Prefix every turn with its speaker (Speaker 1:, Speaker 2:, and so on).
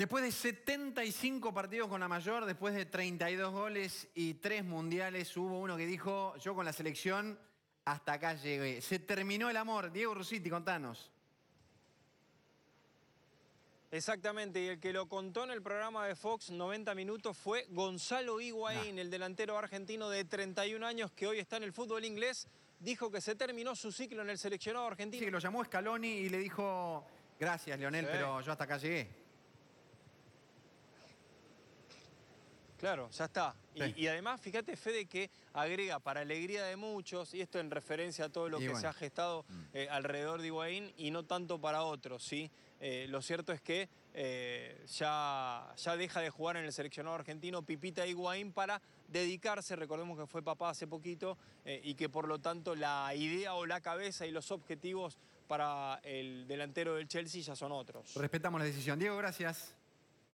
Speaker 1: Después de 75 partidos con la mayor, después de 32 goles y 3 mundiales, hubo uno que dijo, yo con la selección hasta acá llegué. Se terminó el amor. Diego rusiti contanos. Exactamente, y el
Speaker 2: que lo contó en el programa de Fox 90 Minutos fue Gonzalo Higuaín, el delantero argentino de 31 años que hoy está en el fútbol inglés. Dijo que se terminó su ciclo en el seleccionado
Speaker 1: argentino. Sí, que lo llamó Scaloni y le dijo, gracias, Leonel, pero yo hasta acá llegué. Claro, ya está. Y, además, fíjate,
Speaker 2: Fede, que agrega para alegría de muchos, y esto en referencia a todo lo que se ha gestado mm. eh, alrededor de Higuaín y no tanto para otros, ¿sí? Eh, lo cierto es que eh, ya, ya deja de jugar en el seleccionado argentino Pipita Higuaín para dedicarse, recordemos que fue papá hace poquito, y que por lo tanto la idea o la cabeza y los objetivos para el delantero del Chelsea ya son otros.
Speaker 1: Respetamos la decisión. Diego, gracias.